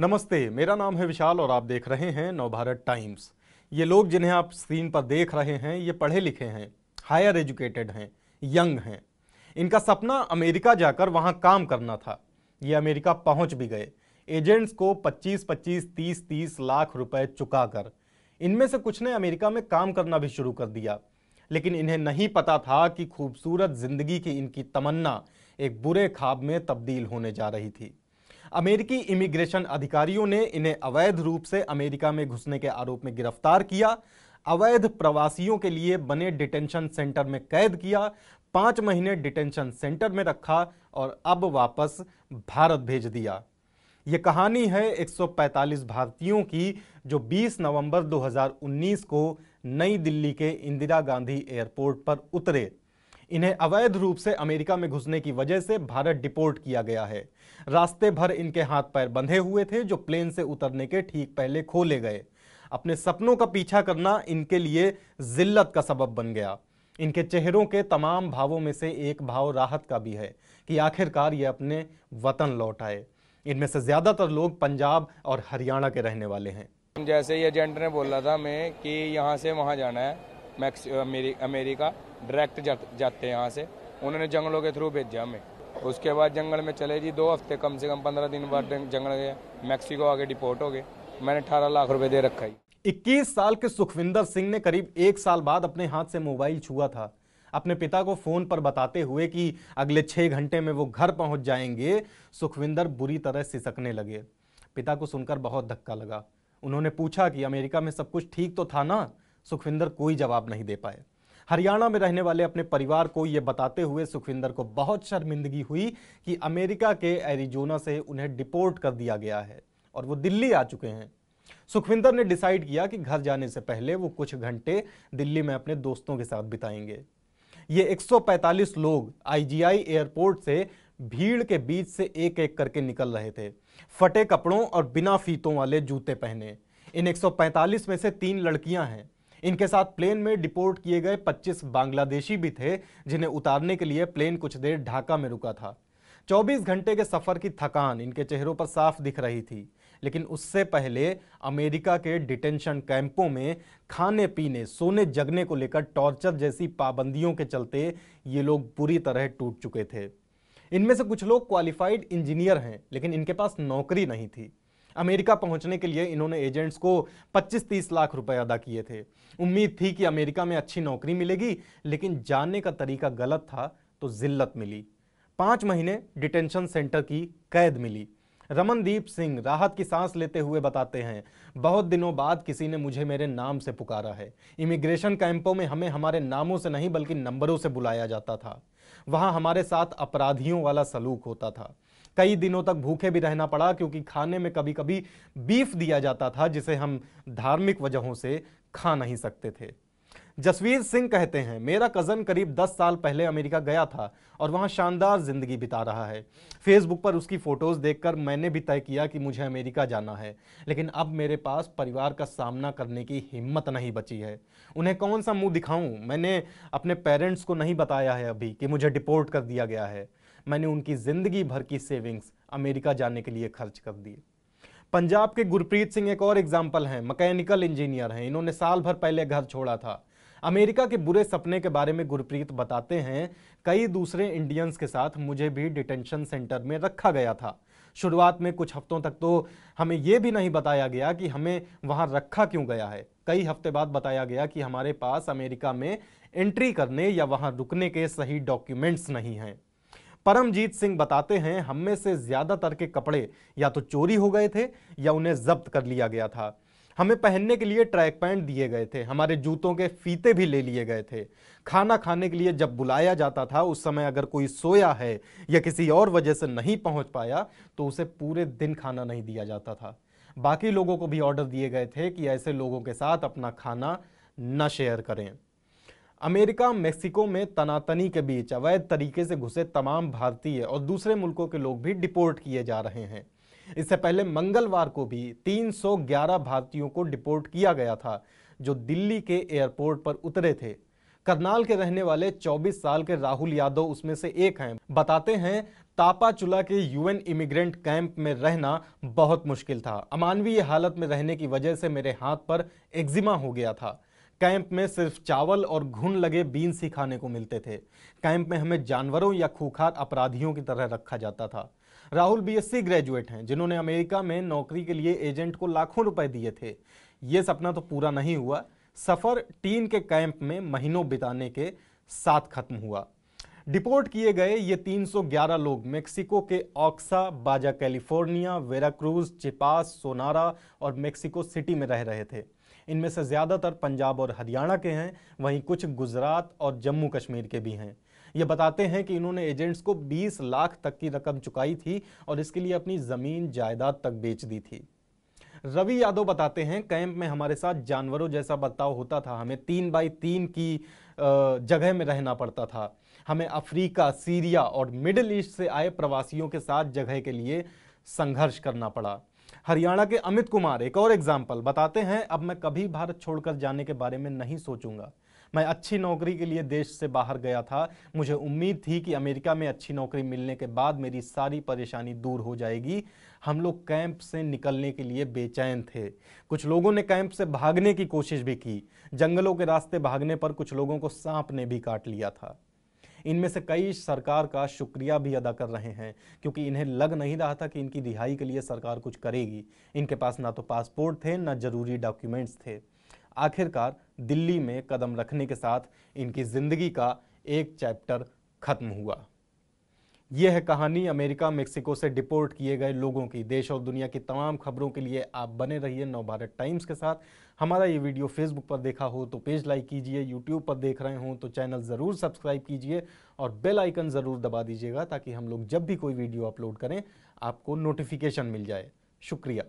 नमस्ते मेरा नाम है विशाल और आप देख रहे हैं नवभारत टाइम्स ये लोग जिन्हें आप स्क्रीन पर देख रहे हैं ये पढ़े लिखे हैं हायर एजुकेटेड हैं यंग हैं इनका सपना अमेरिका जाकर वहाँ काम करना था ये अमेरिका पहुँच भी गए एजेंट्स को 25 25 30 30 लाख रुपए चुकाकर इनमें से कुछ ने अमेरिका में काम करना भी शुरू कर दिया लेकिन इन्हें नहीं पता था कि खूबसूरत जिंदगी की इनकी तमन्ना एक बुरे ख्वाब में तब्दील होने जा रही थी अमेरिकी इमिग्रेशन अधिकारियों ने इन्हें अवैध रूप से अमेरिका में घुसने के आरोप में गिरफ्तार किया अवैध प्रवासियों के लिए बने डिटेंशन सेंटर में कैद किया पाँच महीने डिटेंशन सेंटर में रखा और अब वापस भारत भेज दिया ये कहानी है 145 भारतीयों की जो 20 नवंबर 2019 को नई दिल्ली के इंदिरा गांधी एयरपोर्ट पर उतरे इन्हें अवैध रूप से अमेरिका में घुसने की वजह से भारत डिपोर्ट किया गया है रास्ते भर इनके हाथ पैर बंधे हुए थे जो प्लेन से उतरने के ठीक पहले खोले गए अपने सपनों का पीछा करना इनके लिए जिल्लत का सबब बन गया इनके चेहरों के तमाम भावों में से एक भाव राहत का भी है कि आखिरकार ये अपने वतन लौट आए इनमें से ज़्यादातर लोग पंजाब और हरियाणा के रहने वाले हैं जैसे एजेंट ने बोला था मैं कि यहाँ से वहाँ जाना है मैक्स अमेरिका डायरेक्ट जा, जाते हैं यहाँ से उन्होंने जंगलों के थ्रू भेजा हमें उसके बाद जंगल में चले जी दो हफ्ते कम से कम पंद्रह दिन बाद जंगल गए मैक्सिको आगे डिपोर्ट हो गए मैंने अठारह लाख रुपए दे रखा है इक्कीस साल के सुखविंदर सिंह ने करीब एक साल बाद अपने हाथ से मोबाइल छुआ था अपने पिता को फोन पर बताते हुए कि अगले छह घंटे में वो घर पहुंच जाएंगे सुखविंदर बुरी तरह सिसकने लगे पिता को सुनकर बहुत धक्का लगा उन्होंने पूछा कि अमेरिका में सब कुछ ठीक तो था ना सुखविंदर कोई जवाब नहीं दे पाए हरियाणा में रहने वाले अपने परिवार को ये बताते हुए सुखविंदर को बहुत शर्मिंदगी हुई कि अमेरिका के एरिजोना से उन्हें डिपोर्ट कर दिया गया है और वो दिल्ली आ चुके हैं सुखविंदर ने डिसाइड किया कि घर जाने से पहले वो कुछ घंटे दिल्ली में अपने दोस्तों के साथ बिताएंगे ये 145 लोग आईजीआई एयरपोर्ट से भीड़ के बीच से एक एक करके निकल रहे थे फटे कपड़ों और बिना फीतों वाले जूते पहने इन 145 में से तीन लड़कियां हैं इनके साथ प्लेन में डिपोर्ट किए गए 25 बांग्लादेशी भी थे जिन्हें उतारने के लिए प्लेन कुछ देर ढाका में रुका था 24 घंटे के सफ़र की थकान इनके चेहरों पर साफ दिख रही थी लेकिन उससे पहले अमेरिका के डिटेंशन कैंपों में खाने पीने सोने जगने को लेकर टॉर्चर जैसी पाबंदियों के चलते ये लोग बुरी तरह टूट चुके थे इनमें से कुछ लोग क्वालिफाइड इंजीनियर हैं लेकिन इनके पास नौकरी नहीं थी अमेरिका पहुंचने के लिए इन्होंने एजेंट्स को 25-30 लाख रुपए अदा किए थे उम्मीद थी कि अमेरिका में अच्छी नौकरी मिलेगी लेकिन जाने का तरीका गलत था तो जिल्लत मिली पाँच महीने डिटेंशन सेंटर की कैद मिली रमनदीप सिंह राहत की सांस लेते हुए बताते हैं बहुत दिनों बाद किसी ने मुझे मेरे नाम से पुकारा है इमिग्रेशन कैंपों में हमें हमारे नामों से नहीं बल्कि नंबरों से बुलाया जाता था वहाँ हमारे साथ अपराधियों वाला सलूक होता था कई दिनों तक भूखे भी रहना पड़ा क्योंकि खाने में कभी कभी बीफ दिया जाता था जिसे हम धार्मिक वजहों से खा नहीं सकते थे जसवीर सिंह कहते हैं मेरा कज़न करीब 10 साल पहले अमेरिका गया था और वहाँ शानदार ज़िंदगी बिता रहा है फेसबुक पर उसकी फ़ोटोज़ देखकर मैंने भी तय किया कि मुझे अमेरिका जाना है लेकिन अब मेरे पास परिवार का सामना करने की हिम्मत नहीं बची है उन्हें कौन सा मुंह दिखाऊं मैंने अपने पेरेंट्स को नहीं बताया है अभी कि मुझे डिपोर्ट कर दिया गया है मैंने उनकी ज़िंदगी भर की सेविंग्स अमेरिका जाने के लिए खर्च कर दिए पंजाब के गुरप्रीत सिंह एक और एग्जाम्पल हैं मकैनिकल इंजीनियर हैं इन्होंने साल भर पहले घर छोड़ा था अमेरिका के बुरे सपने के बारे में गुरप्रीत बताते हैं कई दूसरे इंडियंस के साथ मुझे भी डिटेंशन सेंटर में रखा गया था शुरुआत में कुछ हफ्तों तक तो हमें ये भी नहीं बताया गया कि हमें वहाँ रखा क्यों गया है कई हफ्ते बाद बताया गया कि हमारे पास अमेरिका में एंट्री करने या वहाँ रुकने के सही डॉक्यूमेंट्स नहीं हैं परमजीत सिंह बताते हैं हम में से ज्यादातर के कपड़े या तो चोरी हो गए थे या उन्हें जब्त कर लिया गया था हमें पहनने के लिए ट्रैक पैंट दिए गए थे हमारे जूतों के फीते भी ले लिए गए थे खाना खाने के लिए जब बुलाया जाता था उस समय अगर कोई सोया है या किसी और वजह से नहीं पहुंच पाया तो उसे पूरे दिन खाना नहीं दिया जाता था बाकी लोगों को भी ऑर्डर दिए गए थे कि ऐसे लोगों के साथ अपना खाना न शेयर करें अमेरिका मेक्सिको में तनातनी के बीच अवैध तरीके से घुसे तमाम भारतीय और दूसरे मुल्कों के लोग भी डिपोर्ट किए जा रहे हैं इससे पहले मंगलवार को भी 311 भारतीयों को डिपोर्ट किया गया था जो दिल्ली के एयरपोर्ट पर उतरे थे करनाल के रहने वाले 24 साल के राहुल यादव उसमें से एक हैं बताते हैं तापाचुला के यूएन इमिग्रेंट कैंप में रहना बहुत मुश्किल था अमानवीय हालत में रहने की वजह से मेरे हाथ पर एक्जिमा हो गया था कैंप में सिर्फ चावल और घुन लगे बीन्स ही खाने को मिलते थे कैंप में हमें जानवरों या खूखार अपराधियों की तरह रखा जाता था राहुल बीएससी ग्रेजुएट हैं जिन्होंने अमेरिका में नौकरी के लिए एजेंट को लाखों रुपए दिए थे ये सपना तो पूरा नहीं हुआ सफ़र टीन के कैंप में महीनों बिताने के साथ खत्म हुआ डिपोर्ट किए गए ये 311 लोग मेक्सिको के ऑक्सा बाजा कैलिफोर्निया वेराक्रूज चिपास सोनारा और मेक्सिको सिटी में रह रहे थे इनमें से ज़्यादातर पंजाब और हरियाणा के हैं वहीं कुछ गुजरात और जम्मू कश्मीर के भी हैं ये बताते हैं कि इन्होंने एजेंट्स को 20 लाख तक की रकम चुकाई थी और इसके लिए अपनी ज़मीन जायदाद तक बेच दी थी रवि यादव बताते हैं कैंप में हमारे साथ जानवरों जैसा बर्ताव होता था हमें तीन बाई तीन की जगह में रहना पड़ता था हमें अफ्रीका सीरिया और मिडिल ईस्ट से आए प्रवासियों के साथ जगह के लिए संघर्ष करना पड़ा हरियाणा के अमित कुमार एक और एग्जाम्पल बताते हैं अब मैं कभी भारत छोड़कर जाने के बारे में नहीं सोचूंगा मैं अच्छी नौकरी के लिए देश से बाहर गया था मुझे उम्मीद थी कि अमेरिका में अच्छी नौकरी मिलने के बाद मेरी सारी परेशानी दूर हो जाएगी हम लोग कैंप से निकलने के लिए बेचैन थे कुछ लोगों ने कैंप से भागने की कोशिश भी की जंगलों के रास्ते भागने पर कुछ लोगों को सांप ने भी काट लिया था इनमें से कई सरकार का शुक्रिया भी अदा कर रहे हैं क्योंकि इन्हें लग नहीं रहा था कि इनकी रिहाई के लिए सरकार कुछ करेगी इनके पास ना तो पासपोर्ट थे ना जरूरी डॉक्यूमेंट्स थे आखिरकार दिल्ली में कदम रखने के साथ इनकी ज़िंदगी का एक चैप्टर खत्म हुआ यह है कहानी अमेरिका मेक्सिको से डिपोर्ट किए गए लोगों की देश और दुनिया की तमाम खबरों के लिए आप बने रहिए नव भारत टाइम्स के साथ हमारा ये वीडियो फेसबुक पर देखा हो तो पेज लाइक कीजिए यूट्यूब पर देख रहे हों तो चैनल ज़रूर सब्सक्राइब कीजिए और बेल आइकन ज़रूर दबा दीजिएगा ताकि हम लोग जब भी कोई वीडियो अपलोड करें आपको नोटिफिकेशन मिल जाए शुक्रिया